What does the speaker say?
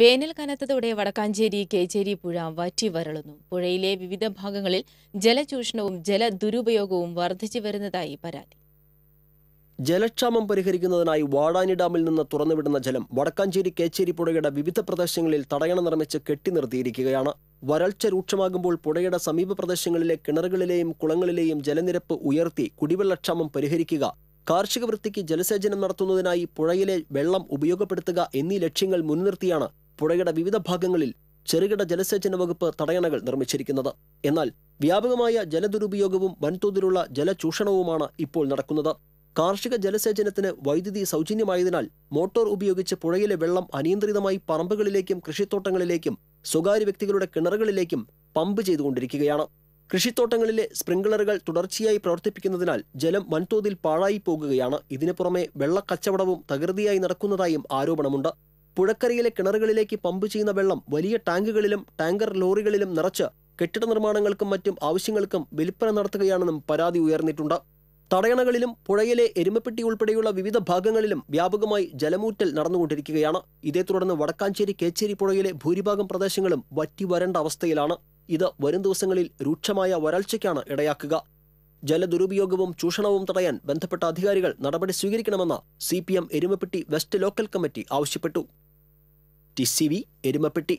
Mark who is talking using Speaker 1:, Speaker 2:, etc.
Speaker 1: വേനൽ കനത്തതോടെ വടക്കാഞ്ചേരി കേച്ചേരി പുഴ വറ്റി വരളുന്നു പുഴയിലെ വിവിധ ഭാഗങ്ങളിൽ ജലചൂഷണവും ജല ദുരുപയോഗവും വർദ്ധിച്ചു വരുന്നതായി പരാതി
Speaker 2: ജലക്ഷാമം പരിഹരിക്കുന്നതിനായി വാടാനി ഡാമിൽ നിന്ന് തുറന്നുവിടുന്ന ജലം വടക്കാഞ്ചേരി കേച്ചേരി പുഴയുടെ വിവിധ പ്രദേശങ്ങളിൽ തടയണ നിർമ്മിച്ച് കെട്ടി നിർത്തിയിരിക്കുകയാണ് വരൾച്ച രൂക്ഷമാകുമ്പോൾ പുഴയുടെ സമീപ പ്രദേശങ്ങളിലെ കിണറുകളിലെയും കുളങ്ങളിലെയും ജലനിരപ്പ് ഉയർത്തി കുടിവെള്ളക്ഷാമം പരിഹരിക്കുക കാർഷിക വൃത്തിക്ക് ജലസേചനം നടത്തുന്നതിനായി പുഴയിലെ വെള്ളം ഉപയോഗപ്പെടുത്തുക എന്നീ ലക്ഷ്യങ്ങൾ മുൻനിർത്തിയാണ് പുഴയുടെ വിവിധ ഭാഗങ്ങളിൽ ചെറുകിട ജലസേചന വകുപ്പ് തടയണകൾ നിർമ്മിച്ചിരിക്കുന്നത് എന്നാൽ വ്യാപകമായ ജലദുരുപയോഗവും വൻതോതിലുള്ള ജലചൂഷണവുമാണ് ഇപ്പോൾ നടക്കുന്നത് കാർഷിക ജലസേചനത്തിന് വൈദ്യുതി സൗജന്യമായതിനാൽ മോട്ടോർ ഉപയോഗിച്ച് പുഴയിലെ വെള്ളം അനിയന്ത്രിതമായി പറമ്പുകളിലേക്കും കൃഷിത്തോട്ടങ്ങളിലേക്കും സ്വകാര്യ വ്യക്തികളുടെ കിണറുകളിലേക്കും പമ്പ് ചെയ്തുകൊണ്ടിരിക്കുകയാണ് കൃഷിത്തോട്ടങ്ങളിലെ സ്പ്രിംഗ്ലറുകൾ തുടർച്ചയായി പ്രവർത്തിപ്പിക്കുന്നതിനാൽ ജലം വൻതോതിൽ പാഴായി പോകുകയാണ് ഇതിനു പുറമെ വെള്ളക്കച്ചവടവും തകൃതിയായി നടക്കുന്നതായും ആരോപണമുണ്ട് പുഴക്കരയിലെ കിണറുകളിലേക്ക് പമ്പ് ചെയ്യുന്ന വെള്ളം വലിയ ടാങ്കുകളിലും ടാങ്കർ ലോറികളിലും നിറച്ച് കെട്ടിട നിർമ്മാണങ്ങൾക്കും മറ്റും ആവശ്യങ്ങൾക്കും വിൽപ്പന നടത്തുകയാണെന്നും പരാതി ഉയർന്നിട്ടുണ്ട് തടയണകളിലും പുഴയിലെ എരുമപ്പെട്ടി ഉൾപ്പെടെയുള്ള വിവിധ ഭാഗങ്ങളിലും വ്യാപകമായി ജലമൂറ്റൽ നടന്നുകൊണ്ടിരിക്കുകയാണ് ഇതേ തുടർന്ന് വടക്കാഞ്ചേരി കേച്ചേരി പുഴയിലെ ഭൂരിഭാഗം പ്രദേശങ്ങളും വറ്റി വരണ്ട അവസ്ഥയിലാണ് ഇത് വരും ദിവസങ്ങളിൽ രൂക്ഷമായ വരൾച്ചയ്ക്കാണ് ഇടയാക്കുക ജലദുരുപയോഗവും ചൂഷണവും തടയാൻ ബന്ധപ്പെട്ട അധികാരികൾ നടപടി സ്വീകരിക്കണമെന്ന് C P M Erumapetty west local committee ആവശ്യപ്പെട്ടു ടി സി വി എരുമപ്പെട്ടി